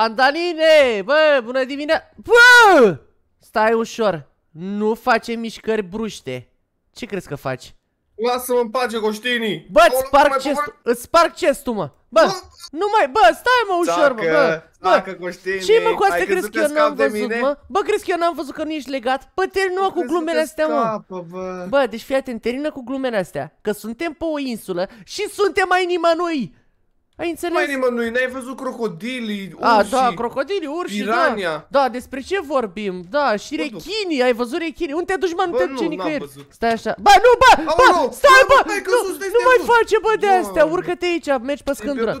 Pandanine! Bă, bună dimineața! Bă! Stai ușor. Nu face mișcări bruște. Ce crezi că faci? Lasă-mă în pace, Coștinii! Bă, îți sparg chestul, îți sparg chestul, mă! Bă, nu mai, bă, stai mă ușor, mă, bă! Bă, ce mă cu asta crezi că eu n-am văzut, mă? Bă, crezi că eu n-am văzut că nu ești legat? Bă, termină cu glumele astea, mă! Bă, deci fii atent, termină cu glumele astea, că suntem pe o insulă și suntem mai nimănui! Ai înțeles? Mai nimănui, n-ai văzut crocodilii, urși, A, da, crocodilii, urși, pirania. Da. da, despre ce vorbim? Da, și rechinii, ai văzut rechinii? Unde te duci, mă? Nu te duci nicăieri. Stai așa. Ba, nu, ba, Aolo, ba, stai, bă, nu, nu mai face, bă, de astea. Urcă-te aici, mergi pe scândură.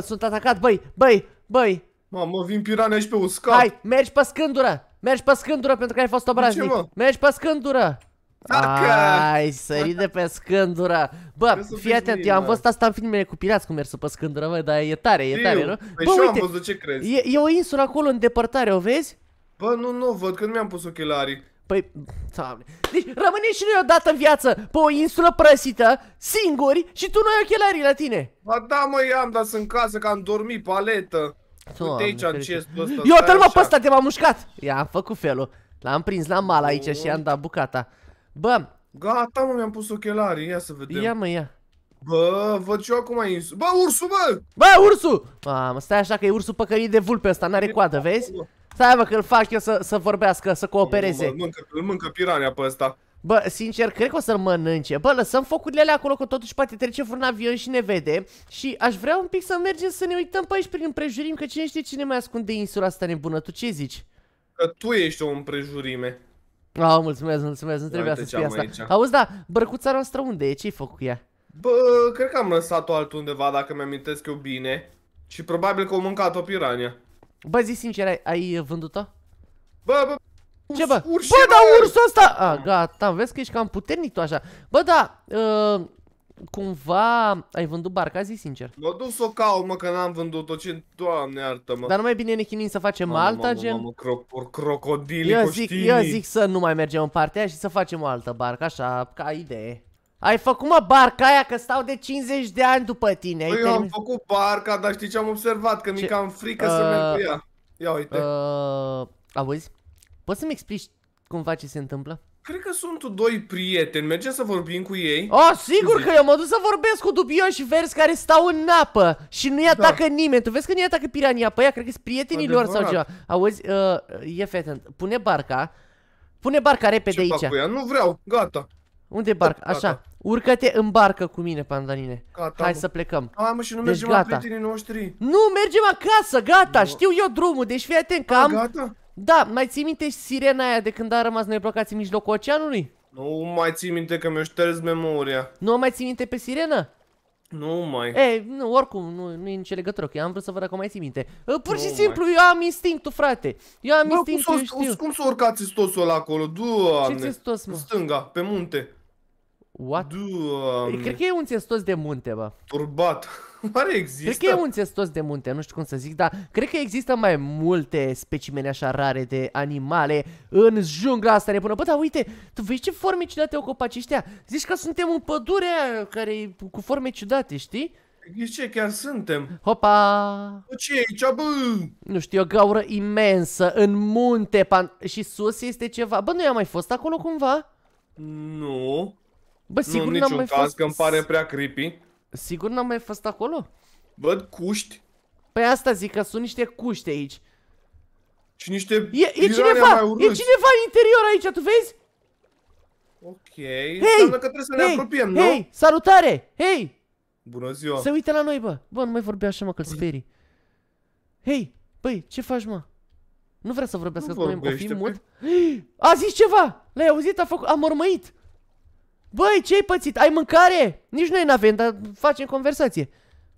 Sunt atacat, băi, băi, băi. Mamă, vin pirania aici pe uscat. Hai, mergi pe scândură. Mergi pe scândură pentru că ai fost obraznic. Mergi pe scândură. Ai, sări de pe scândura. Bă, fii atent, eu am văzut asta în filmele cu pirați cum mers pe scândura, mă, dar e tare, e tare, nu? Păi bă, uite, am văzut ce crezi. E, e o insulă acolo în depărtare, o vezi? Bă, nu, nu, văd că nu mi-am pus ochelarii. Păi, doamne. Deci rămâne și noi odată în viață, pe o insulă prăsită, singuri și tu nu ai ochelarii la tine. Ba da, mă, am, dar sunt casă că am dormit paletă. Uite aici în chestul ăsta. Eu te-l mă pe ăsta, te m-am mușcat. I-am făcut felul. L-am prins la mal aici și i-am dat bucata. Bă! Gata, mă, mi-am pus ochelarii, ia să vedem. Ia, mă, ia. Bă, văd și eu acum insul. Bă, ursul, bă! Bă, ursul! Mamă, stai așa că e ursul păcălit de vulpe ăsta, n-are coadă, da, vezi? Stai, mă, că îl fac eu să, să vorbească, să coopereze. Mă, mâncă, îl mâncă pirania pe ăsta. Bă, sincer, cred că o să-l mănânce. Bă, lăsăm focurile alea acolo, că totuși poate trece vreun avion și ne vede. Și aș vrea un pic să mergem să ne uităm pe aici prin împrejurim, că cine știe cine mai ascunde insula asta nebună. Tu ce zici? Că tu ești o împrejurime. Oh, mulțumesc, mulțumesc, nu trebuia să fie asta. Aici. Auzi, da, bărcuța noastră unde e? Ce-ai făcut cu ea? Bă, cred că am lăsat-o altundeva, dacă mi-amintesc eu bine. Și probabil că o mâncat-o pirania. Bă, zi sincer, ai, ai vândut-o? Bă, bă, Ce bă? bă, da, ursul ăsta! A, gata, vezi că ești cam puternic tu așa. Bă, da, uh, cumva ai vândut barca, zi sincer. Mă dus o mă, că n-am vândut-o, ce doamne iartă-mă. Dar nu mai bine ne chinim să facem mamă, alta, mamă, gen? Mamă, cro crocodilii eu zic, eu zic să nu mai mergem în partea și să facem o altă barcă, așa, ca idee. Ai făcut mă barca aia că stau de 50 de ani după tine. Păi eu am făcut barca, dar știi ce am observat? Că mi-e cam frică uh, să merg cu uh, ea. Ia uite. Uh, auzi? Poți să-mi explici cumva ce se întâmplă? Cred că sunt doi prieteni, mergem să vorbim cu ei Oh, sigur că eu mă duc să vorbesc cu Dubion și Vers care stau în apă Și nu-i da. atacă da. nimeni, tu vezi că nu-i atacă pirania pe ea, cred că sunt prietenii Adevărat. lor sau ceva Auzi, uh, e fetă, pune barca Pune barca repede Ce aici Nu vreau, gata Unde barca? Așa, urcă-te în barcă cu mine, pandanine gata, Hai mă. să plecăm Hai mă, și nu deci mergem gata. la prietenii noștri Nu, mergem acasă, gata, nu. știu eu drumul, deci fii atent că A, da, am... gata? Da, mai ții minte sirena aia de când a rămas noi blocați în mijlocul oceanului? Nu mai ții minte că mi-o șters memoria. Nu mai ții minte pe sirena? Nu mai. Ei, nu, oricum, nu, nu e nicio legătură că eu am vrut să văd dacă mai ții minte. Pur și nu simplu, mai. eu am instinctul, frate. Eu am Bă, instinctul, cum știu. Cum să urcați stosul ăla acolo? Doamne. Ce țestos, mă? Stânga, pe munte. What? Doamne. Cred că e un țestos de munte, bă. Turbat. Oare există? Cred că e un țestos de munte, nu știu cum să zic, dar cred că există mai multe specimene așa rare de animale în jungla asta nebună. Bă, dar uite, tu vezi ce forme ciudate au copaci ăștia? Zici că suntem în pădurea care e cu forme ciudate, știi? Ghici păi ce, chiar suntem. Hopa! Bă, ce e aici, bă? Nu știu, o gaură imensă, în munte, pan... și sus este ceva. Bă, nu i-am mai fost acolo cumva? Nu. Bă, sigur nu, n-am mai caz, că îmi pare prea creepy. Sigur n-am mai fost acolo? Văd cuști. Păi asta zic că sunt niște cuști aici. Și niște E, e cineva, mai e cineva în interior aici, tu vezi? Ok, hey, înseamnă că trebuie să hey, ne apropiem, hey, nu? Hei, salutare, hei! Bună ziua! Se uită la noi, bă! Bă, nu mai vorbea așa, mă, că-l sperii. Hei, băi, ce faci, mă? Nu vrea să vorbească cu noi, o fi mut? A zis ceva! L-ai auzit? A făcut... A mormăit! Băi, ce ai pățit? Ai mâncare? Nici noi n-avem, dar facem conversație.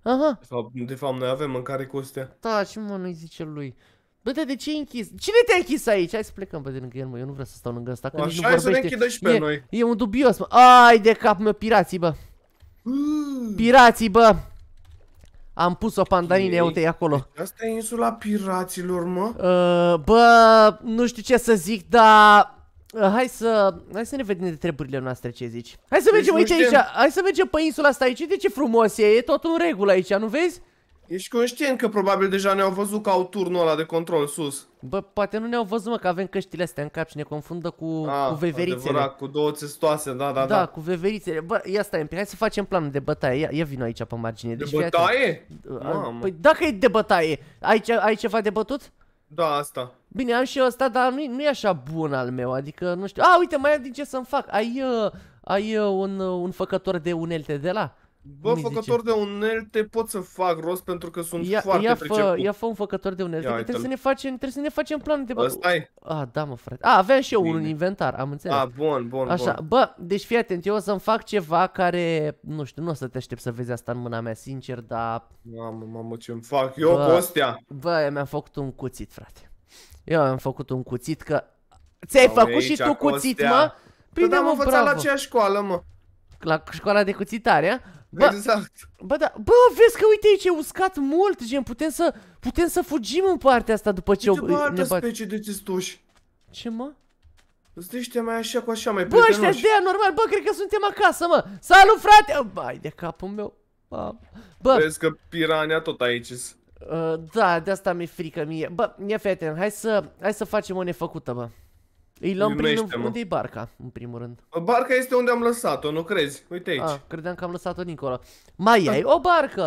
Aha. De fapt, de fapt noi avem mâncare cu astea. Da, și mă, nu-i zice lui. Bă, de ce închis? Cine te-a închis aici? Hai să plecăm bă, de lângă el, mă. Eu nu vreau să stau lângă asta. Că Așa, nici nu hai vorbește. să ne închidă și pe e, noi. E un dubios, mă. Ai de cap, mă, pirații, bă. Mm. Pirații, bă. Am pus-o pandanine, okay. uite acolo. Asta e insula piraților, mă. Uh, bă, nu știu ce să zic, dar Uh, hai să, hai să ne vedem de treburile noastre, ce zici. Hai să păi mergem, deci, uite aici, hai să mergem pe insula asta aici, uite ce frumos e, e tot în regulă aici, nu vezi? Ești conștient că probabil deja ne-au văzut că au turnul ăla de control sus. Bă, poate nu ne-au văzut, mă, că avem căștile astea în cap și ne confundă cu, A, ah, cu veverițele. Adevărat, cu două țestoase, da, da, da. Da, cu veverițele. Bă, ia stai un pic, hai să facem planul de bătaie. Ia, ia vin aici pe margine. Deci, de bătaie? Fii, uh, uh, păi dacă e de bătaie, ai, ai ceva de bătut? Da, asta. Bine, am și asta dar nu, nu e așa bun al meu, adică nu știu. A, uite, mai am din ce să-mi fac. Ai, uh, ai uh, un, uh, un făcător de unelte de la? Bă, Mi făcător zice? de unelte pot să fac rost pentru că sunt ia, foarte ia fă, preceput. Ia fă un făcător de unelte, ia, trebuie să, ne facem, trebuie să ne facem plan de bă. Stai. Ah, da mă frate. A, aveam și eu unul în inventar, am înțeles. A, bun, bun, Așa, bun. bă, deci fii atent, eu o să-mi fac ceva care, nu știu, nu o să te aștept să vezi asta în mâna mea, sincer, dar... Mamă, mamă, ce-mi fac eu bă, cu astea? Bă, mi-am făcut un cuțit, frate. Eu am făcut un cuțit că... Ți-ai făcut și tu cuțit, mă? Păi da, mă bravo. la aceeași școală, mă la școala de cuțitare, Bă, exact. Bă, da, bă, vezi că uite aici e uscat mult, gen, putem să, putem să fugim în partea asta după ce... Uite, bă, altă specie de testuși. Ce, mă? Sunt ăștia mai așa cu așa, mai Bă, ăștia de normal, bă, cred că suntem acasă, mă. Salut, frate! Bai, de capul meu. Bă. bă. Vezi că piranea tot aici uh, Da, de asta mi-e frică mie. Bă, ia fete, hai să, hai să facem o nefăcută, bă. Îi luăm prin unde e barca, în primul rând. Barca este unde am lăsat-o, nu crezi? Uite aici. A, ah, credeam că am lăsat-o dincolo. Mai da. ai o barcă?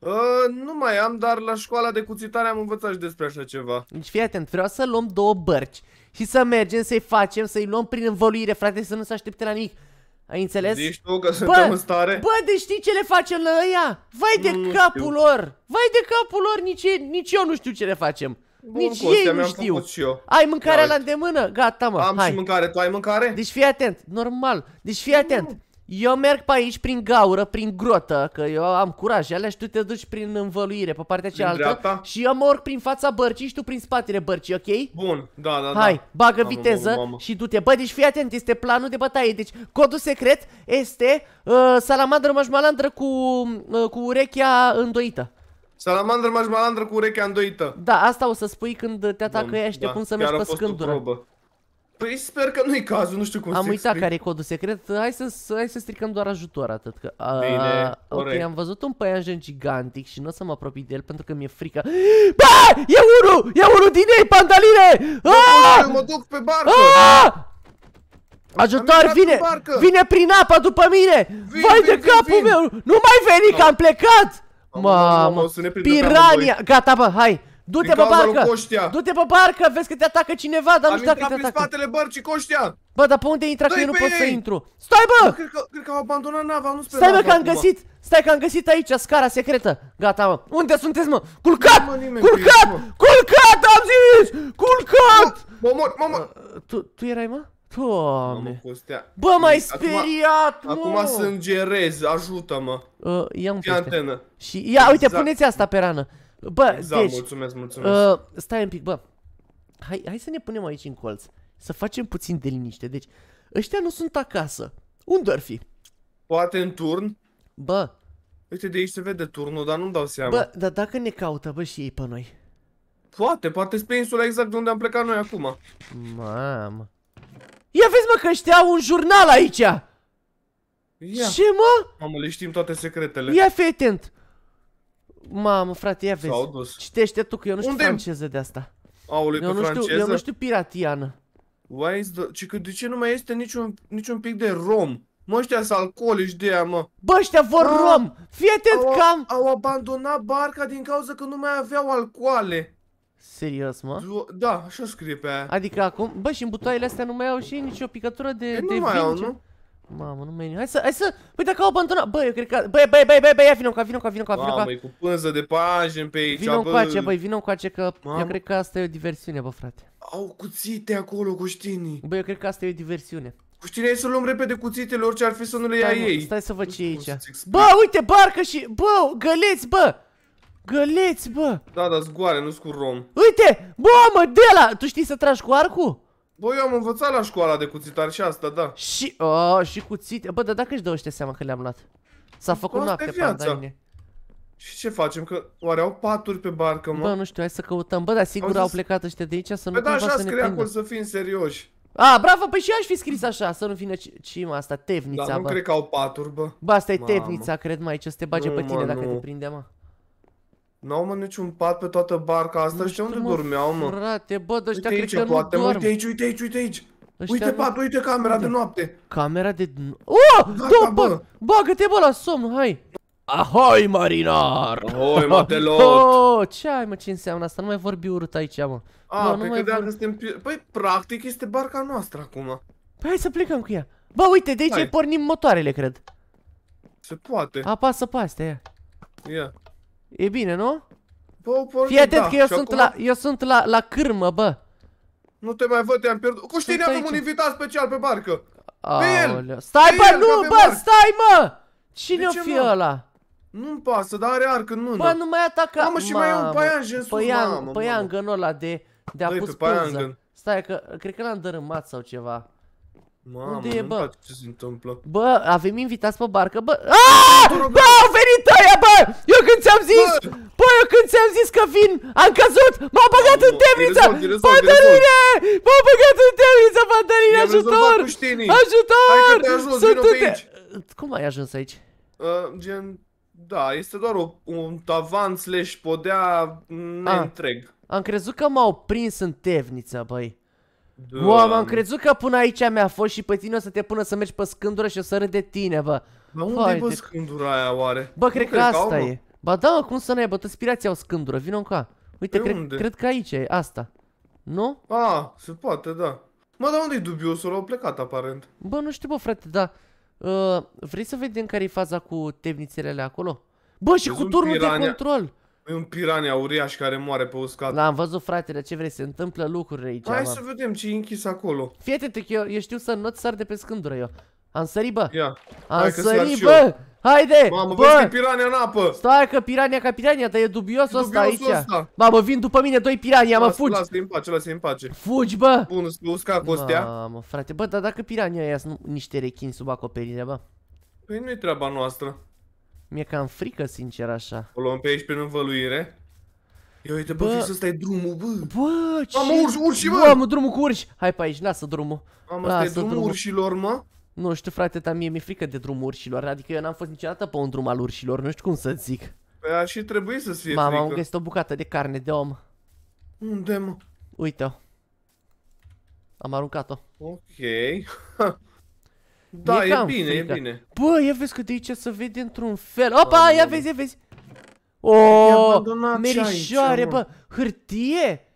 A, ă, nu mai am, dar la școala de cuțitare am învățat și despre așa ceva. Deci fii atent, vreau să luăm două bărci și să mergem, să-i facem, să-i luăm prin învăluire, frate, să nu se aștepte la nimic. Ai înțeles? Zici tu că suntem bă, în stare? Bă, de știi ce le facem la ăia? Vai de nu, capul nu lor! Vai de capul lor, nici, nici eu nu știu ce le facem. Bun, Nici ei nu știu. Și eu. Ai mâncarea la îndemână? Gata, mă. Am hai. și mâncare. Tu ai mâncare? Deci fii atent. Normal. Deci fii atent. Eu merg pe aici prin gaură, prin grotă, că eu am curaj alea și tu te duci prin învăluire pe partea cealaltă și eu mă urc prin fața bărcii și tu prin spatele bărcii, ok? Bun, da, da, da. Hai, bagă da, viteză mamă, mamă. și du-te. Bă, deci fii atent, este planul de bătaie. Deci codul secret este uh, salamandră mășmalandră cu, uh, cu urechea îndoită. Salamandră, mă malandră cu urechea îndoită. Da, asta o să spui când te atacă ea și de pun da, să mergi pe scândură. Păi sper că nu-i cazul, nu știu cum Am uitat care e codul secret, hai să, hai să stricăm doar ajutor atât că... A, Bine, ok, am văzut un păianjen gigantic și nu o să mă apropii de el pentru că mi-e frică. Ba! E unul! E unul din ei, pandaline! Mă, mă duc pe barcă! Ajutor, vine! Vine prin apa după mine! Vin, Vai vin, de capul vin. meu! Nu mai veni că am plecat! Mamă, pirania! Gata, bă, hai! Du-te pe barcă! Du-te pe barcă, vezi că te atacă cineva, dar nu știu dacă te atacă. spatele bărcii, Coștia! Bă, dar pe unde intra că eu nu pot să intru? Stai, bă! Cred că, au abandonat nava, nu sper. Stai, bă, că am găsit! Stai că am găsit aici scara secretă. Gata, mă. Unde sunteți, mă? Culcat! Culcat! Culcat, am zis! Culcat! Mă mor, mă mor! Uh, tu, tu erai, mă? Doamne. Bă, m-ai speriat, acum, mă! Acum sângerez, ajută-mă. Uh, ia un antenă. Și ia, uite, exact. puneți asta pe rană. Bă, exact, deci, mulțumesc, ă, mulțumesc. Uh, stai un pic, bă. Hai, hai să ne punem aici în colț. Să facem puțin de liniște. Deci, ăștia nu sunt acasă. Unde ar fi? Poate în turn? Bă. Uite, de aici se vede turnul, dar nu-mi dau seama. Bă, dar dacă ne caută, bă, și ei pe noi. Poate, poate pe insula exact de unde am plecat noi acum. Mamă. Ia vezi mă că ăștia un jurnal aici! Ia. Ce mă? Mamă, le știm toate secretele. Ia fii atent! Mamă, frate, ia vezi. Citește tu, că eu nu știu Unde? franceză de asta. Aoleu, eu, nu știu, eu nu știu piratiană. Why is the... de ce nu mai este niciun, niciun pic de rom? Mă, ăștia sunt alcoolici de ea, mă. Bă, ăștia vor A, ah, rom! Fii atent au, cam... Au abandonat barca din cauza că nu mai aveau alcoale. Serios, mă? Da, așa scrie pe aia. Adică acum, bă, și în butoaiele astea nu mai au și nicio picătură de, e, de nu mai au, nu? Mamă, nu mai Hai să, hai să, păi dacă au abandonat, bă, eu cred că, bă, bă, bă, bă, bă, ia vină ca vină ca vină ca vină cu cu pânză de pajini pe aici, vină cu ace, băi, vină cu ace, că Mamă. eu cred că asta e o diversiune, bă, frate. Au cuțite acolo, cuștinii. Bă, eu cred că asta e o diversiune. Cuștinii, hai să luăm repede cuțitele, orice ar fi să nu le ia stai, ei. Stai să văd ce e aici. Bă, uite, barcă și, bă, găleți, bă. Găleți, bă! Da, dar zgoare, nu cu rom. Uite! Bă, mă, de la! Tu știi să tragi cu arcul? Bă, eu am învățat la școala de cuțitar și asta, da. Și, oh, și cuțit. Bă, dar dacă își dă ăștia seama că le-am luat? S-a făcut bă, noapte, pandaine. Și ce facem? Că oare au paturi pe barcă, mă? Bă, nu știu, hai să căutăm. Bă, dar sigur au, au plecat ăștia de aici să nu Bă, păi da, așa să fim serioși. A, bravo, păi și eu aș fi scris așa, să nu ce, cima asta, tevnița, da, nu bă. nu cred că au paturi, bă. Bă, asta e tevnița, cred, mai, ce să te bage nu, pe tine mă, dacă nu. te prinde, mă. N-au mă niciun pat pe toată barca asta, știu unde mă, dormeau mă Frate, bă, de ăștia cred că poate, nu dorm Uite aici, uite aici, uite aici Ăștia Uite pat, uite camera uite. de noapte Camera de... Oh! Da, da, bă! Bagă-te bă la somn, hai! Ahoi, marinar! Ahoi, matelot! Oh, ce ai, mă, ce înseamnă asta? Nu mai vorbi urât aici, mă. A, bă, nu mai vor... că suntem... Păi, practic, este barca noastră acum. Păi hai să plecăm cu ea. Bă, uite, de aici hai. pornim motoarele, cred. Se poate. Apasă pe astea, ia. Ia. E bine, nu? Bă, porne, Fii atent da. că eu sunt, acum... la, eu sunt la, la cârmă, bă. Nu te mai văd, te-am pierdut. Cu ne avem un invitat special pe barcă. Aoleu. Stai, pe bă, el, nu, bă, bă stai, mă! Cine o fi mă? ăla? Nu-mi pasă, dar are arc în mână. Bă, nu mai ataca. Mamă, și mai e un în sus, paian, mamă. Paiangen ăla de, de a pus pânză. Stai, că cred că l-am dărâmat sau ceva. Mamă, Unde e, bă? ce se întâmplă. Bă, avem invitați pe barcă, bă. Aaaa! Ah! Bă, au venit aia, bă! Eu când ți-am zis, bă! bă, eu când ți-am zis că vin, am căzut, m-au băgat în temniță! Pătărine! M-au băgat în temniță, Pătărine, ajutor! Ajutor! Hai că te vină uh, Cum ai ajuns aici? Uh, gen, da, este doar o, un tavan slash podea neîntreg. Ah. Am crezut că m-au prins în temniță, băi. Bă, wow, am crezut că până aici mi-a fost și pe tine o să te pună să mergi pe scândură și o să râd de tine, bă. Dar unde e bă de... scândura aia oare? Bă, cred că asta e. Ba da, cum să n-ai, bă, toți pirații au scândură, vină încă. Uite, cred, unde? cred că aici e asta. Nu? A, se poate, da. Mă, dar unde-i dubiosul? Au plecat, aparent. Bă, nu știu, bă, frate, da. Uh, vrei să vedem care e faza cu tevnițelele acolo? Bă, și Vezi cu turnul pirania. de control! E un piranea uriaș care moare pe uscat. L-am văzut, fratele, ce vrei, se întâmplă lucruri aici. Hai mă. să vedem ce e închis acolo. Fii te eu, eu știu să nu-ți sar de pe scândură eu. Am sărit, bă. Ia. Am Hai sărit, bă. Haide! Mamă, bă! vezi pirania în apă! Stai că pirania ca pirania, dar e dubios ăsta aici. Ăsta. Mamă, vin după mine doi pirania, mă, fugi! Lasă-i în pace, lasă-i în pace. Fugi, bă! Bun, usca costea. Mamă, frate, bă, dar dacă pirania aia sunt niște rechini sub acoperire, bă. Păi nu-i treaba noastră. Mi-e cam frică, sincer, așa. O luăm pe aici prin învăluire? Ia uite, bă, bă stai drumul, bă. Bă, ce... Mamă, urși, urși, bă! Mamă, drumul cu urși. Hai pe aici, lasă drumul. Mamă, ăsta e drumul, drumul urșilor, mă? Nu știu, frate, dar mie mi-e frică de drumul urșilor. Adică eu n-am fost niciodată pe un drum al urșilor, nu știu cum să zic. Păi ar și trebuie să-ți fie Mama, am găsit o bucată de carne de om. Unde, mă? Uite-o. Am aruncat-o. Ok. Da, e, e bine, e bine. Bă, ia vezi că de aici să vede într-un fel. Opa, ia vezi, ia vezi. O, merișoare, bă, hârtie.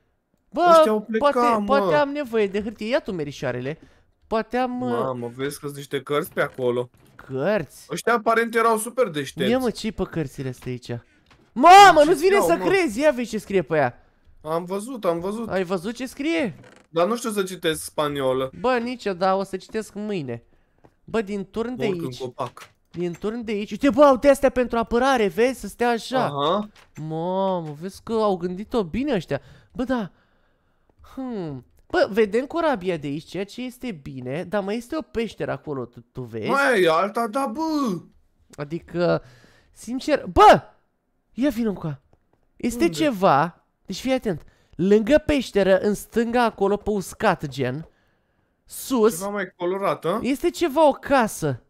Bă, plecat, poate, poate am nevoie de hârtie. Ia tu merișoarele. Poate am... Uh, Mamă, vezi că sunt niște cărți pe acolo. Cărți? Ăștia aparent erau super deștepți. Ia mă, ce-i pe cărțile astea aici? Mamă, nu-ți vine să mă. crezi. Ia vezi ce scrie pe ea. Am văzut, am văzut. Ai văzut ce scrie? Dar nu știu să citesc spaniolă. Bă, nici eu, dar o să citesc mâine. Bă, din turn de aici. copac. Din turn de aici. Uite, bă, au de astea pentru apărare, vezi? Să stea așa. Aha. Mamă, vezi că au gândit-o bine ăștia. Bă, da. Hmm. Bă, vedem corabia de aici, ceea ce este bine, dar mai este o peșteră acolo, tu, tu vezi? Mai, alta, da, bă! Adică, sincer, bă! Ia vină cu Este Unde? ceva, deci fii atent, lângă peșteră, în stânga acolo, pe uscat, gen, sus... Ceva mai colorată. Este ceva o casă.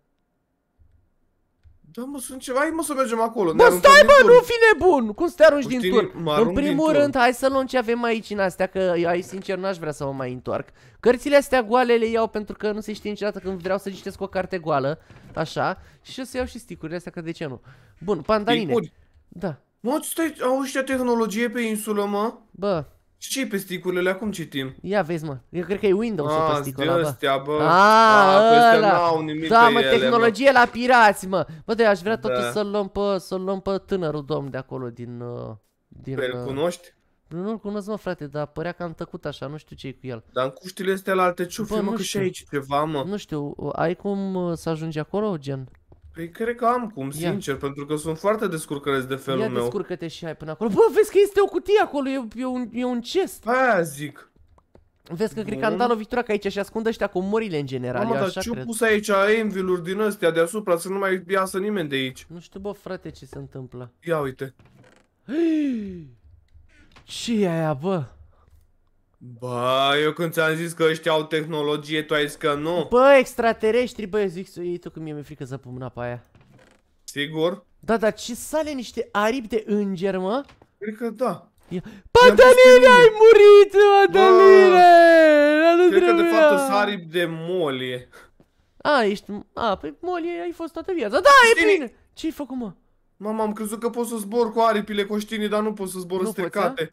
Da, mă, sunt ceva, hai mă să mergem acolo. Bă, stai, bă, nu fi nebun! Cum să te arunci din tur? În primul rând, hai să luăm ce avem aici în astea, că ai sincer n-aș vrea să mă mai întorc. Cărțile astea goale le iau pentru că nu se știe niciodată când vreau să citesc o carte goală, așa, și o să iau și sticurile astea, că de ce nu? Bun, pandaline. Da. Mă, stai, au ăștia tehnologie pe insulă, mă? Bă, și ce pe sticurile acum citim? Ia vezi, mă. Eu cred că e Windows ul pe ah, sticul ăla, astea, bă. Ah, ah, A, A ăla. Da, mă, ele, tehnologie la pirați, mă. Bă, de aș vrea da. totuși să-l luăm pe, să luăm pe tânărul domn de acolo din... Uh, din pe păi, el uh, cunoști? Nu-l cunosc, mă, frate, dar părea că am tăcut așa, nu știu ce e cu el. Dar în cuștile astea la alte ciufi, mă, că și aici ceva, mă. Nu știu, ai cum uh, să ajungi acolo, gen? Păi cred că am cum, Ia. sincer, pentru că sunt foarte descurcăreț de felul Ia, meu. Ia descurcă-te și ai până acolo. Bă, vezi că este o cutie acolo, e, e, un, e un chest. Aia zic. Vezi că cred că am dat lovitura că aici și ascunde ăștia cu morile în general. Mamă, dar ce pus aici enviluri din astea deasupra să nu mai iasă nimeni de aici? Nu știu, bă, frate, ce se întâmplă. Ia uite. ce e aia, bă? Ba, eu când ți-am zis că ăștia au tehnologie, tu ai zis că nu. Bă, extraterestri, bă, zic, ei tu că mie mi-e frică să pun pe aia. Sigur? Da, dar ce sale niște aripi de înger, mă? Cred că da. Ia... ai murit, Pătăline! Cred că de fapt sunt aripi de molie. A, ești... A, pe păi molie ai fost toată viața. Da, e bine! Ce-ai făcut, mă? Mama, am crezut că pot să zbor cu aripile coștinii, dar nu pot să zbor nu stecate.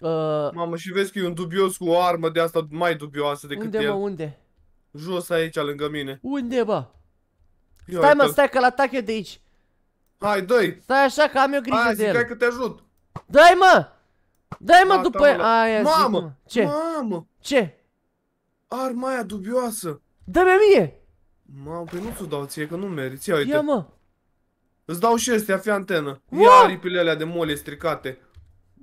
Uh, Mamă, și vezi că e un dubios cu o armă de asta mai dubioasă decât unde, el. Unde, mă, unde? Jos aici, lângă mine. Unde, bă? Ia stai, mă, stai că l-atac eu de aici. Hai, dă-i. Stai așa că am eu grijă Hai, de el. Hai, că te ajut. dă mă! Dai mă da, după aia, aia Mamă, zic, mă. ce? Mamă! Ce? Arma aia dubioasă. Dă-mi mie! Mamă, păi nu ți-o dau ție, că nu meriți. Ia uite. Ia mă! Îți dau și astea, fii antenă. Ia aripile alea de mole stricate.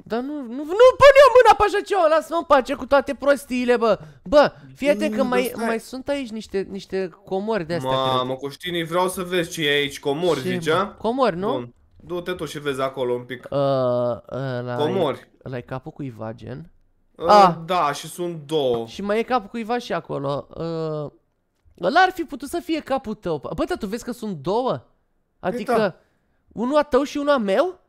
Dar nu, nu, nu pun eu mâna pe așa ceva, lasă-mă în pace cu toate prostiile, bă. Bă, fii atent că mm, mai, mai sunt aici niște, niște comori de astea. Mamă, Coștinii, vreau să vezi ce e aici, comori, ce, zicea? Bă? Comori, nu? Du-te tu și vezi acolo un pic. Uh, ă, ăla comori. Ăla e capul cuiva, gen? Uh, ă, ah. Da, și sunt două. Și mai e capul cuiva și acolo. Uh, ăla ar fi putut să fie capul tău. Bă, dar tu vezi că sunt două? Păi adică, da. unul a tău și unul a meu?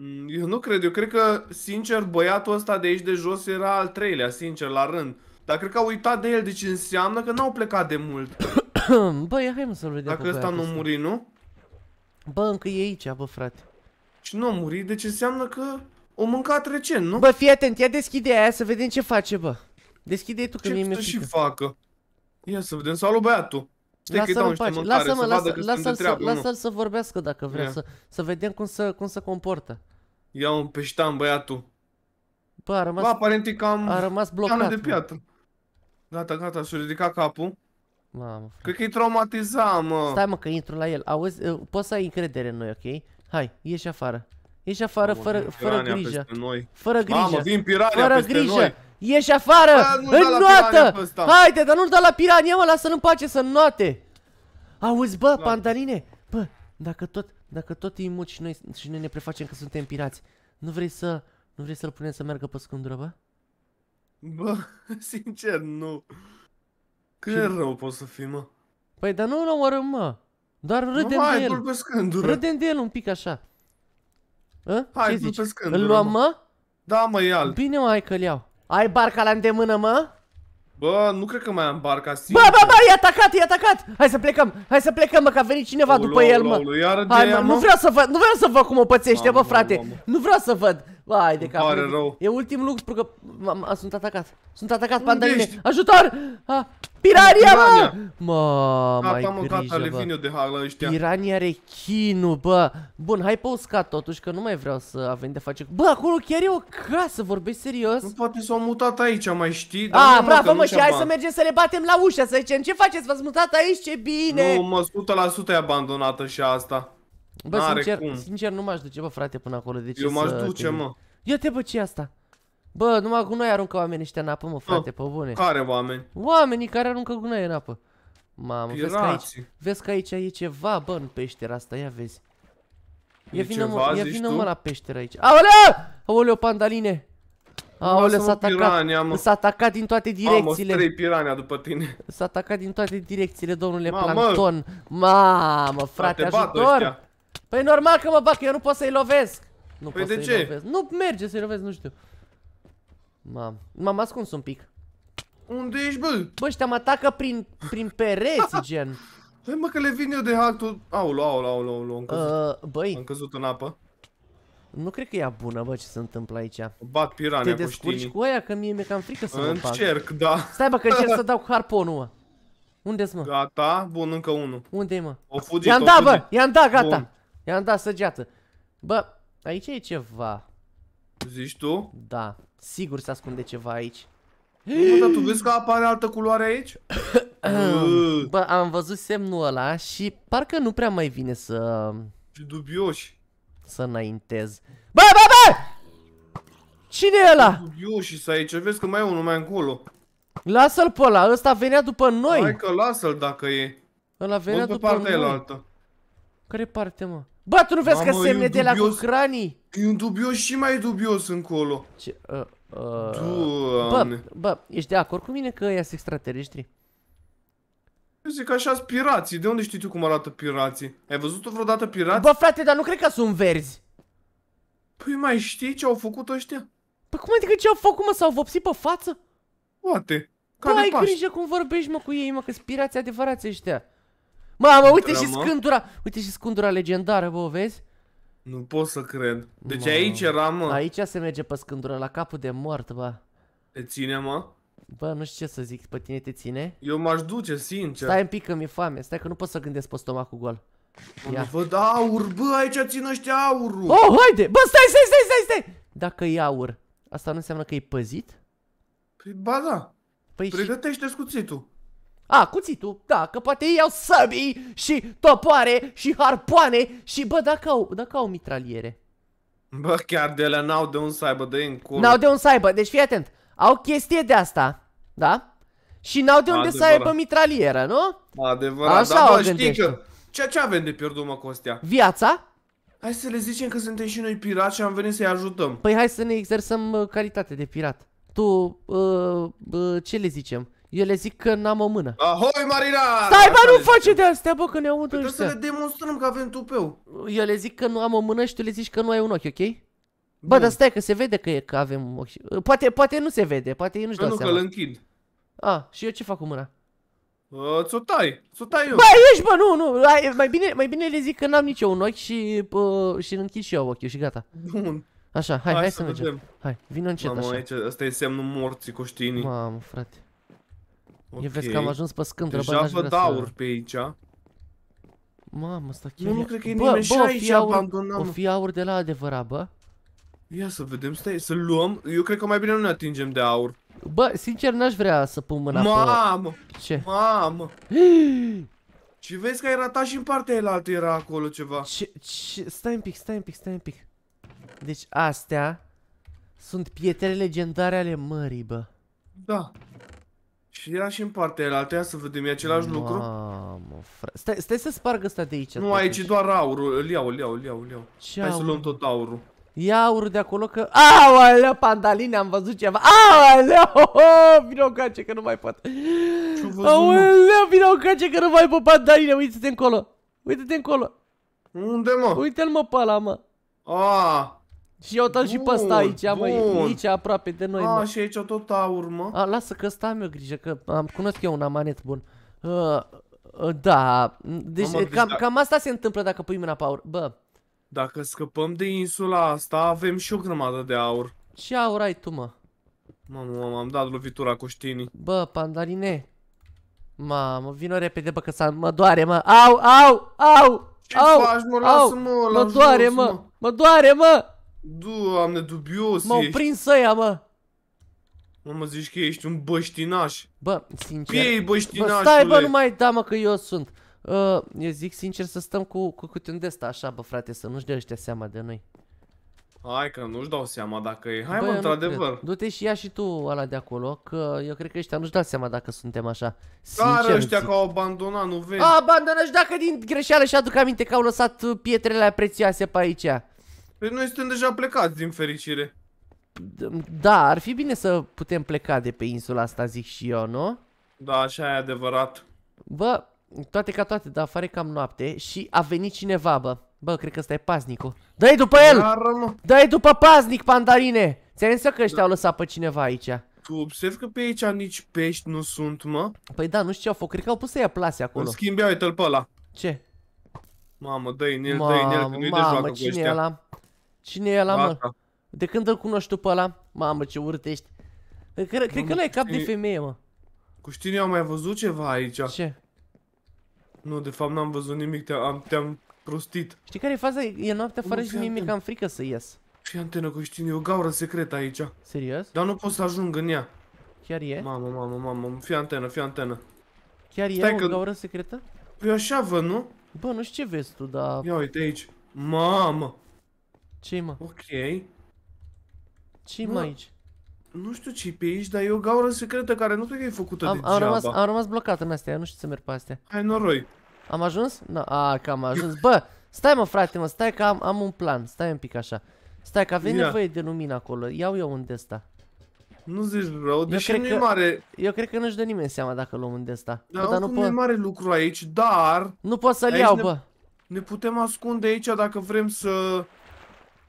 Mm, eu nu cred, eu cred că, sincer, băiatul ăsta de aici de jos era al treilea, sincer, la rând. Dar cred că au uitat de el, deci înseamnă că n-au plecat de mult. Bă, ia hai să-l vedem Dacă ăsta nu muri, nu? Bă, încă e aici, bă, frate. Și nu a murit, deci înseamnă că o mâncat recent, nu? Bă, fii atent, ia deschide aia să vedem ce face, bă. Deschide tu că mi-e mi-e Ce și facă? Ia să vedem, salut băiatul lasă-l că îi lasă-mă, să lasă, lasă să, lasă să vorbească dacă vrea, să, să vedem cum să, cum să comportă. Ia un peștan, băiatul. Bă, a rămas, Bă, aparent e cam a rămas blocat, de piatră. Gata, gata, și-a ridicat capul. Mamă, frate. Cred că-i traumatizat, mă. Stai, mă, că intru la el. Auzi, poți să ai încredere în noi, ok? Hai, ieși afară. Ieși afară Mamă, fără, fără grijă. Noi. Fără grijă. Mamă, vin pirania fără peste grijă. noi. Ieși afară! în noată! Haide, dar nu-l da la pirania, mă, lasă-l în pace să noate! Auzi, bă, da. pantaline! Bă, dacă tot, dacă tot îi muci noi și noi ne prefacem că suntem pirați, nu vrei să, nu vrei să-l punem să meargă pe scândură, bă? Bă, sincer, nu. Cât de rău poți să fii, mă? Păi, dar nu-l omorâm, mă. Doar râdem nu, de el. Râdem de el un pic așa. A? Ă? Hai, Ce zici? Îl luăm, mă? Da, mă, ia -l. Bine, mă, hai că-l iau. Ai barca la îndemână, mă? Bă, nu cred că mai am barca, sincer. Bă, bă, bă, e atacat, e atacat! Hai să plecăm, hai să plecăm, mă, că a venit cineva Olo, după el, mă. Olo, iară de Hai, mă, nu vreau să văd, nu vreau să văd cum o pățește, mamă, bă, frate. Mamă. Nu vreau să văd. Vai de cap. Pare rău. E ultimul lucru, pentru că m sunt atacat. Sunt atacat, Unde pandaline. Ești? Ajutor! Ah, pirania, mă! Mă, da, mai grijă, bă. de hală ăștia. Pirania rechinu, bă. Bun, hai pauscat totuși, că nu mai vreau să avem de face. Bă, acolo chiar e o casă, vorbești serios? Nu poate s-au mutat aici, mai știi? Dar A, bravo, mă, și hai să mergem să le batem la ușă, să zicem. Ce faceți? V-ați mutat aici? Ce bine! Nu, mă, 100% e abandonată și asta. Bă, sincer, cum. sincer, nu m-aș duce, bă, frate, până acolo. De ce Eu m-aș duce, te... mă. Ia-te, bă, ce asta? Bă, numai gunoi aruncă oamenii ăștia în apă, mă, frate, A. pe bune. Care oameni? Oamenii care aruncă gunoi în apă. Mamă, vezi că, aici, vezi că aici e ceva, bă, în peștera asta, ia vezi. Ia vină, mă, ia vină mă la peșteră aici. Aoleu! Aoleu, pandaline! Aoleu, s-a atacat, atacat din toate direcțiile. Mamă, trei pirania după tine. S-a atacat din toate direcțiile, domnule Mamă. Plankton. Mamă, frate, ajutor! Păi normal că mă bag, eu nu pot să-i lovesc. Nu păi pot de ce? Lovesc. Nu merge să-i lovesc, nu știu. M-am ascuns un pic. Unde ești, bă? Bă, ăștia mă atacă prin, prin pereți, gen. Hai mă că le vin eu de hactul... au, au, au, au, am căzut. Uh, băi. Am căzut în apă. Nu cred că e bună, bă, ce se întâmplă aici. Bat piranea Te descurci cu aia? Că mie mi-e cam frică să încerc, mă Încerc, da. Stai, bă, că încerc să dau cu harponul, mă. Unde-s, mă? Gata, bun, încă unul. Unde-i, mă? O fugi, I-am dat, bă, i-am dat, gata. Bun. I-am dat săgeată. Bă, aici e ceva. Zici tu? Da. Sigur se ascunde ceva aici. Bă, dar tu vezi că apare altă culoare aici? Bă, am văzut semnul ăla și parcă nu prea mai vine să... Ce dubioși. Să înaintez. Bă, bă, bă! Cine e ăla? Dubioși să aici, vezi că mai e unul mai încolo. Lasă-l pe ăla, ăsta venea după noi. Hai că lasă-l dacă e. Ăla venea după noi. partea noi. Altă. Care parte, mă? Bă, tu nu vezi Mamă, că semne de la cu cranii? E un dubios și mai dubios încolo. Ce, uh, uh, bă, bă, ești de acord cu mine că ăia sunt extraterestri? Eu zic așa sunt pirații. De unde știi tu cum arată pirații? Ai văzut o vreodată pirații? Bă, frate, dar nu cred că sunt verzi. Păi mai știi ce au făcut ăștia? Păi cum adică ce au făcut, mă? S-au vopsit pe față? Poate. Ca Bă, ai grijă cum vorbești, mă, cu ei, mă, că sunt pirații adevărați ăștia. Mamă, uite și scândura, uite și scândura legendară, vă o vezi? Nu pot să cred. Deci mă. aici era, mă. Aici se merge pe scântura, la capul de mort, bă. Te ține, mă? Bă, nu știu ce să zic, pe tine te ține? Eu m-aș duce, sincer. Stai un pic că mi-e foame, stai că nu pot să gândesc pe stomacul gol. Ia. Văd aur, bă, aici țin ăștia aurul. Oh, haide! Bă, stai, stai, stai, stai, stai! Dacă e aur, asta nu înseamnă că e păzit? Păi, ba da. Păi Pregătește și... scuțitul. A, cuțitul, da, că poate ei au săbii și topoare și harpoane și bă, dacă au, dacă au mitraliere. Bă, chiar de la n-au de un saibă, de în cur. N-au de un saibă, deci fii atent. Au chestie de asta, da? Și n-au de unde Adevărat. să aibă mitralieră, nu? Adevărat, Așa dar bă, știi că... Ce, ce avem de pierdut, mă, Costea? Viața? Hai să le zicem că suntem și noi pirați și am venit să-i ajutăm. Păi hai să ne exersăm uh, calitate de pirat. Tu, uh, uh, ce le zicem? Eu le zic că n-am o mână. Ahoi, Marina! Stai, bă, nu face de astea, bă, că ne aud păi Trebuie să le demonstrăm că avem tupeu. Eu le zic că nu am o mână și tu le zici că nu ai un ochi, ok? Bă, dar stai că se vede că, e, că avem ochi. Poate, poate nu se vede, poate ei nu-și păi dau nu, seama. Nu, că îl închid. A, și eu ce fac cu mâna? Uh, ți-o tai, ți-o tai eu. Bă, ești, bă, nu, nu, mai bine, mai bine le zic că n-am nici eu un ochi și uh, și închid și eu ochiul și gata. Bun. Așa, hai, hai, hai să, să mergem. Vedem. Hai, vino încet Mamă, așa. Mamă, aici, asta e semnul morții coștinii. Mamă, frate. Okay. vezi că am ajuns pe scândură, Deja bă, văd aur să... pe aici. Mamă, asta chiar... Nu, nu cred că e bă, nimeni bă, și aici aur, abandonam. O fi aur de la adevărat, bă? Ia să vedem, stai, să luăm. Eu cred că mai bine nu ne atingem de aur. Bă, sincer, n-aș vrea să pun mâna Mamă! Pe... Ce? Mamă! și vezi că ai ratat și în partea elaltă era acolo ceva. Ce, ce? Stai un pic, stai un pic, stai un pic. Deci astea sunt pietrele legendare ale mării, bă. Da. Și era și în partea aia, altă, să vedem, e același Mamă, lucru. Mamă, frate. Stai, stai să sparg ăsta de aici. Nu, aici e doar aurul. Îl iau, îl iau, îl iau, îl iau. Ce Hai aur? să luăm tot aurul. Ia aurul de acolo că... Aoleu, pandaline, am văzut ceva. Aoleu, vino încoace că nu mai pot. Aoleu, vino încoace că nu mai pot pandaline. Uite-te încolo. Uite-te încolo. Unde, mă? Uite-l, mă, pe ăla, mă. Ah. Și eu dau și pe ăsta aici, bun. măi, aici aproape de noi. A, mă. și aici tot aur, mă. A, lasă că ăsta am eu grijă, că am cunosc eu un amanet bun. Uh, uh, da, deci cam, cam asta se întâmplă dacă pui mâna pe aur. Bă. Dacă scăpăm de insula asta, avem și o grămadă de aur. Ce aur ai tu, mă? Mamă, mamă, am dat lovitura cu știinii. Bă, pandarine. Mamă, vino repede, bă, că mă doare, mă. Au, au, au! Ce au, faci, mă, au, mă Mă doare, jos, mă. mă. Mă doare, mă! Doamne, dubios M-au prins ăia, mă! Mamă, zici că ești un băștinaș. Bă, sincer... Piei băștinașule! Bă, stai, bă, nu mai da, mă, că eu sunt. Uh, eu zic sincer să stăm cu, cu câte un desta așa, bă, frate, să nu-și dea ăștia seama de noi. Hai că nu-și dau seama dacă e. Hai, bă, mă, într-adevăr. Du-te și ia și tu ăla de acolo, că eu cred că ăștia nu-și dau seama dacă suntem așa. Sincer. Dar ăștia că au abandonat, nu vezi? abandonat și dacă din greșeală și aduc aminte că au lăsat uh, pietrele prețioase pe aici. Păi noi suntem deja plecați, din fericire. Da, ar fi bine să putem pleca de pe insula asta, zic și eu, nu? Da, așa e adevărat. Bă, toate ca toate, dar afară cam noapte și a venit cineva, bă. Bă, cred că ăsta e paznicul. Dă-i după el! Dă-i după paznic, pandarine! Ți-ai că ăștia da. au lăsat pe cineva aici. Tu observi că pe aici nici pești nu sunt, mă? Păi da, nu știu ce au făcut, cred că au pus să ia plase acolo. În schimb, uite-l pe ăla. Ce? Mamă, dă-i în el, dă-i în el, că nu-i de joacă cu ăștia. Mamă, cine ăla? Cine e ăla, mă? De când îl cunoști tu pe ăla? Mamă, ce urât ești. Cred, cred că ăla e cap de femeie, mă. Cu știne am mai văzut ceva aici. Ce? Nu, de fapt n-am văzut nimic, te-am te prostit. Știi care e faza? E noaptea fără și nimic, am frică să ies. Fii antenă cu știne, e o gaură secretă aici. Serios? Dar nu pot să ajung în ea. Chiar e? Mamă, mamă, mamă, fii antenă, fii antenă. Chiar Stai e că... o gaură secretă? Păi așa văd, nu? Bă, nu știu ce vezi tu, dar... Ia uite aici. Mamă! ce mă? Ok. ce mă aici? Nu știu ce pe aici, dar e o gaură secretă care nu cred că e făcută am, degeaba. Am rămas, am rămas blocat în astea, nu știu să merg pe astea. Hai noroi. Am ajuns? No, a, că am ajuns. Bă, stai mă frate mă, stai că am, am un plan, stai un pic așa. Stai că avem nevoie de lumină acolo, iau eu un desta. Nu zici rău, deși nu e mare... Eu cred că nu-și dă nimeni seama dacă luăm un desta. Da, bă, dar nu e mare lucru aici, dar... Nu pot să-l iau, ne... bă. Ne putem ascunde aici dacă vrem să...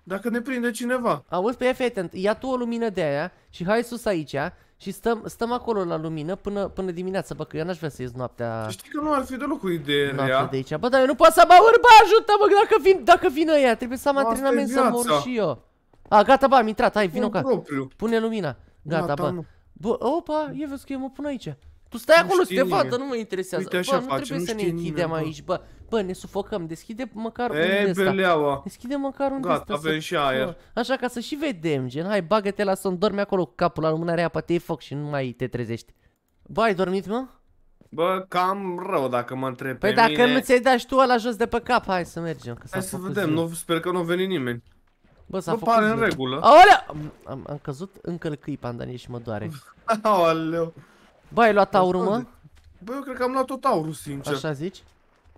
Dacă ne prinde cineva. Auzi, pe fete, ia tu o lumină de aia și hai sus aici și stăm, stăm acolo la lumină până, până dimineața, bă, că eu n-aș vrea să ies noaptea... Știi că nu ar fi deloc o idee Noaptea de aici. Bă, dar eu nu pot să mă urc, ajută-mă, dacă vin, dacă vin aia, trebuie să am antrenament să mor și eu. A, gata, bă, am intrat, hai, vino ca. Pune lumina. Gata, gata bă. Nu. Bă, opa, e vezi că eu mă pun aici. Tu stai nu acolo să te vadă, nu mă interesează. Uite, așa bă, nu face, trebuie nu să ne închidem aici, bă. Bă, ne sufocăm, deschide măcar un ăsta. Deschide măcar un Gata, avem să... și aer. Așa ca să și vedem, gen, hai, bagă-te la somn, dormi acolo cu capul la lumânare apă, te foc și nu mai te trezești. Bă, ai dormit, mă? Bă, cam rău dacă mă întreb Păi dacă mine... nu ți-ai dat și tu ăla jos de pe cap, hai să mergem. Că hai să vedem, nu, sper că nu a venit nimeni. Bă, s-a făcut pare în regulă. Aolea! Am, am, căzut încă călcâi pandanie și mă doare. Aoleu. Bă, ai luat taurul, mă? Bă, eu cred că am luat tot taurul, sincer. Așa zici?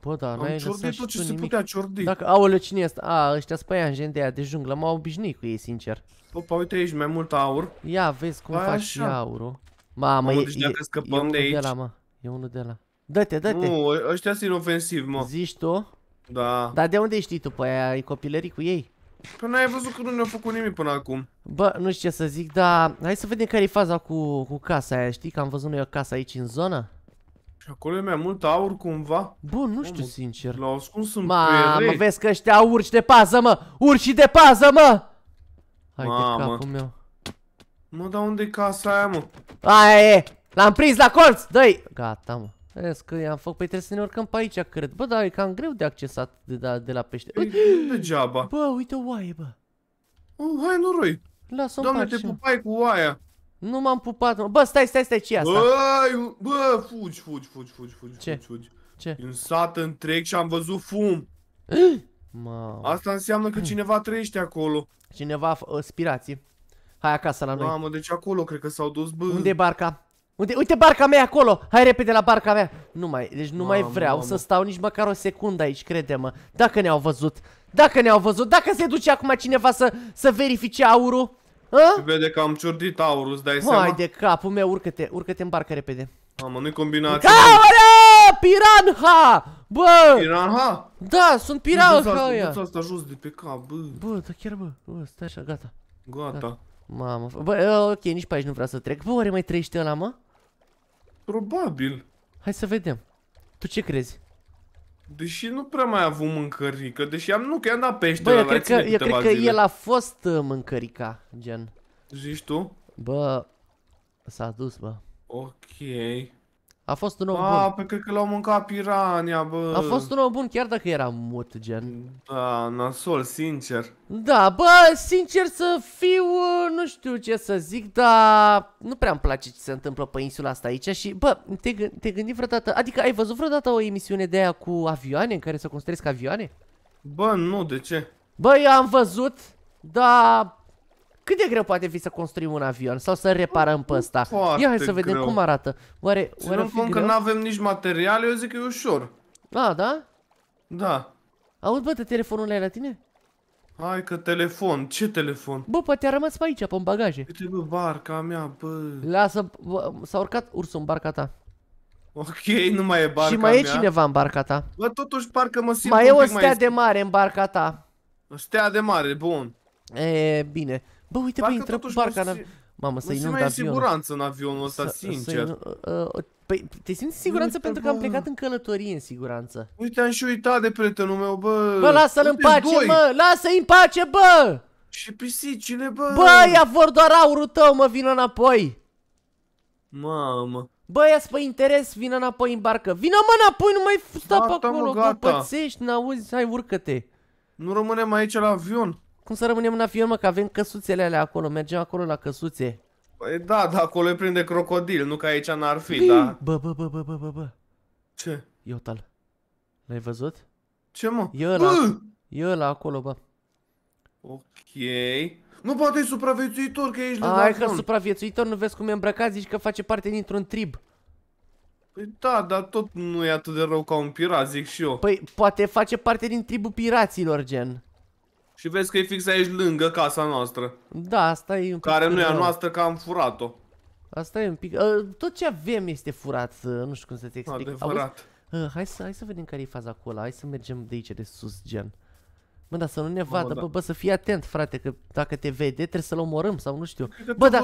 Bă, dar n-ai lăsat și ce tu se nimic. putea ciordi. Dacă, aole, cine e asta? A, ăștia spăia spăianjeni de aia de junglă, m-au obișnuit cu ei, sincer. Opa, uite aici, mai mult aur. Ia, vezi cum faci și aurul. Mamă, Mamă e, deci e, dacă scăpăm e de aici. De la, mă. E unul de la. Dă-te, dă-te. Nu, ă, ăștia sunt inofensiv, mă. Zici tu? Da. Dar de unde știi tu pe păi aia? E copilării cu ei? Păi n-ai văzut că nu ne-au făcut nimic până acum. Bă, nu știu ce să zic, dar hai să vedem care e faza cu, cu casa aia, știi? Că am văzut noi o casă aici în zonă. Și acolo e mai mult aur cumva? Bun, nu știu Mamă, sincer. L-au ascuns în mă vezi că ăștia urci de pază, mă! Urci de pază, mă! Hai Mamă. de capul meu. Mă, dar unde e casa aia, mă? Aia e! L-am prins la colț! dă Gata, mă. Vezi că i-am făcut, păi trebuie să ne urcăm pe aici, cred. Bă, dar e cam greu de accesat de, de, da, de la pește. Păi, de degeaba. Bă, uite o oaie, bă. Oh, hai, noroi. lasă pace. Doamne, te pupai cu oaia. Nu m-am pupat, mă. Bă, stai, stai, stai, ce e asta? Bă, bă, fugi, fugi, fugi, fugi, fugi, ce? fugi. Ce? În sat întreg și am văzut fum. Mă. Asta înseamnă că cineva trăiește acolo. Cineva aspirații. Ă, Hai acasă la noi. Mamă, deci acolo cred că s-au dus, bă. Unde e barca? Unde? Uite barca mea acolo! Hai repede la barca mea! Nu mai, deci nu mamă, mai vreau mamă. să stau nici măcar o secundă aici, crede-mă. Dacă ne-au văzut, dacă ne-au văzut, dacă se duce acum cineva să, să verifice aurul, a? Vede că am ciurdit aurul, îți dai seama? Hai de capul meu, urcă-te, urcă-te în barcă repede. Mamă, nu-i combinație. Caorea! Piranha! Bă! Piranha? Da, sunt piranha aia. Nu-ți asta jos de pe cap, bă. Bă, da chiar bă. Bă, stai așa, gata. Gata. gata. Da. Mamă, bă, ok, nici pe aici nu vreau să trec. Bă, oare mai trăiește ăla, mă? Probabil. Hai să vedem. Tu ce crezi? Deși nu prea mai avut mâncărică, deși am, nu, că i-am dat pește Bă, eu cred, că, eu cred că zile. el a fost uh, mâncărica, gen. Zici tu? Bă, s-a dus, bă. Ok. A fost un om A, bun. pe cred că l-au mâncat pirania, bă. A fost un om bun chiar dacă era mut, gen. Da, nasol, sincer. Da, bă, sincer să fiu, nu știu ce să zic, dar nu prea îmi place ce se întâmplă pe insula asta aici și, bă, te, te gândi vreodată, adică ai văzut vreodată o emisiune de aia cu avioane în care să construiesc avioane? Bă, nu, de ce? Bă, eu am văzut, dar cât de greu poate fi să construim un avion sau să reparăm pe ăsta? Ia hai să vedem greu. cum arată. Oare, oare fi că nu avem nici materiale, eu zic că e ușor. A, da? Da. Auzi, bă, telefonul ăla la tine? Hai că telefon, ce telefon? Bă, poate a rămas pe aici, pe bagaje. Uite, bă, barca mea, bă. Lasă, s-a urcat ursul în barca ta. Ok, nu mai e barca Și mai mea. e cineva în barca ta. Bă, totuși parcă mă simt Mai e o stea mai de mare în barca ta. O stea de mare, bun. E, bine. Bă, uite, pe intră cu barca în avion. Mamă, să inund avionul. Nu siguranță în avionul ăsta, sincer. Uh, uh, păi, te simți în siguranță pentru că am plecat în călătorie în siguranță. Uite, am și uitat de prietenul meu, bă. Bă, lasă-l în pace, mă! Lasă-i în pace, bă! Și pisicile, bă! Bă, ia vor doar aurul tău, mă, vină înapoi! Mamă. Bă, ia pe păi interes, vină înapoi în barcă. Vină, mă, înapoi, nu mai stă pe acolo, gata. că pățești, n-auzi, hai, urcă-te. Nu rămânem aici la avion. Cum să rămânem în avion, mă, că avem căsuțele alea acolo, mergem acolo la căsuțe. Păi da, dar acolo îi prinde crocodil, nu că aici n-ar fi, da? Bă, bă, bă, bă, bă, bă, bă. Ce? Iotal. L-ai văzut? Ce, mă? E ăla, bă! e ăla acolo, bă. Ok. Nu poate supraviețuitor că ești de Hai că supraviețuitor, nu vezi cum e îmbrăcat, zici că face parte dintr-un trib. Păi da, dar tot nu e atât de rău ca un pirat, zic și eu. Păi poate face parte din tribul piraților, gen. Și vezi că e fix aici lângă casa noastră. Da, asta e un pic Care nu e a noastră, că am furat-o. Asta e un pic... Ă, tot ce avem este furat, ă, nu știu cum să te explic. Adevărat. Ă, hai să, hai să vedem care e faza acolo. hai să mergem de aici, de sus, gen. Bă, dar să nu ne vadă, da. bă, bă, să fii atent, frate, că dacă te vede trebuie să-l omorâm sau nu știu. bă, dar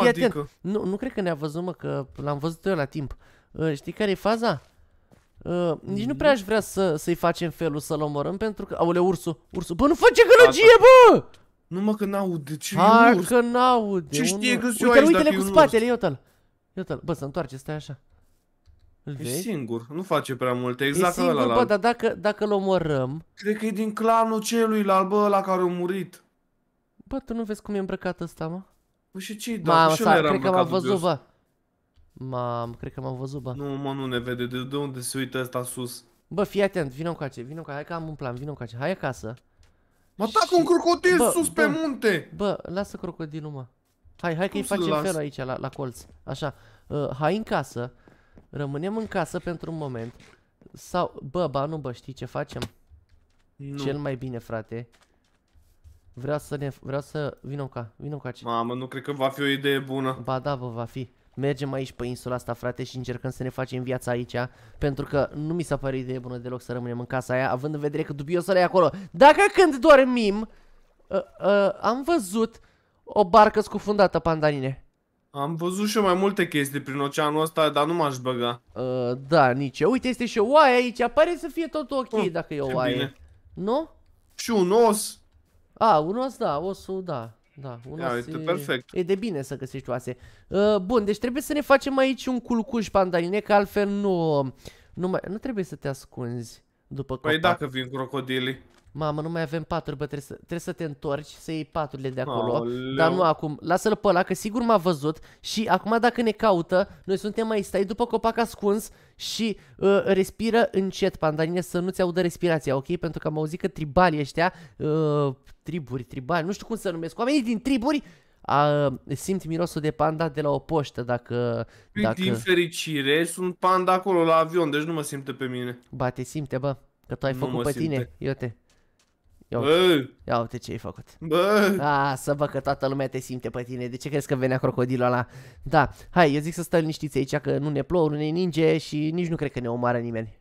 fii atent. Nu, nu cred că ne-a văzut, mă, că l-am văzut eu la timp. Știi care e faza? Uh, nici nu prea mhm. aș vrea să, să-i facem felul să-l omorăm pentru că... Aoleu, ursul, ursul, bă, nu face gălăgie, bă! Nu mă că n de ce Hai că n aud Ce știe că ziua uite uite-le cu spatele, ia l ia l bă, să întoarce, stai așa. Îl e vezi? singur, nu face prea multe, exact e singur, ăla bă, dar dacă, dacă l omorăm... Cred că e din clanul celuilalt, bă, ăla care a murit. Bă, tu nu vezi cum e îmbrăcat ăsta, mă? Bă, păi și ce-i dat? Mamă, cred că m-a văzut, bă. Mam, cred că m-am văzut, bă. Nu, mă, nu ne vede. De, de unde se uită ăsta sus? Bă, fii atent, vină cu acea, vină cu hai că am un plan, vină cu acea, hai acasă. Mă Și... tac un crocodil bă, sus bă, pe munte! Bă, lasă crocodilul, mă. Hai, hai că îi facem fel aici, la, la colț. Așa, uh, hai în casă, rămânem în casă pentru un moment. Sau, bă, bă nu, bă, știi ce facem? Nu. Cel mai bine, frate. Vreau să ne, vreau să, vină ca, vină ca Mamă, nu cred că va fi o idee bună. Ba da, bă, va fi mergem aici pe insula asta, frate, și încercăm să ne facem viața aici, pentru că nu mi s-a părut idee bună deloc să rămânem în casa aia, având în vedere că dubiosul e acolo. Dacă când dormim, uh, uh, am văzut o barcă scufundată, pandanine. Am văzut și eu mai multe chestii prin oceanul ăsta, dar nu m-aș băga. Uh, da, nici eu. Uite, este și o oaie aici. Pare să fie tot ok uh, dacă e o oaie. Bine. Nu? Și un os. A, un os, da, osul, da. Da, un Ia, uite, e, perfect. e de bine să găsești oase. Uh, bun, deci trebuie să ne facem aici un culcuș pandaline, că altfel nu, nu, mai, nu trebuie să te ascunzi după păi copac. Păi dacă vin crocodilii. Mamă, nu mai avem patru, bă, trebuie să, trebuie să te întorci, să iei paturile de acolo. Aoleu. Dar nu acum, lasă-l pe ăla, că sigur m-a văzut și acum dacă ne caută, noi suntem aici, stai după copac ascuns și uh, respiră încet, pandanine, să nu-ți audă respirația, ok? Pentru că am auzit că tribalii ăștia, uh, triburi, tribali, nu știu cum să numesc, oamenii din triburi, a, simt mirosul de panda de la o poștă dacă, păi, dacă... Din fericire sunt panda acolo la avion, deci nu mă simte pe mine. Ba, te simte, bă, că tu ai nu făcut pe simte. tine, eu te. Ia uite, ia uite ce ai făcut. Bă. A, să vă că toată lumea te simte pe tine. De ce crezi că venea crocodilul ăla? Da, hai, eu zic să stăm liniștiți aici că nu ne plouă, nu ne ninge și nici nu cred că ne omoară nimeni.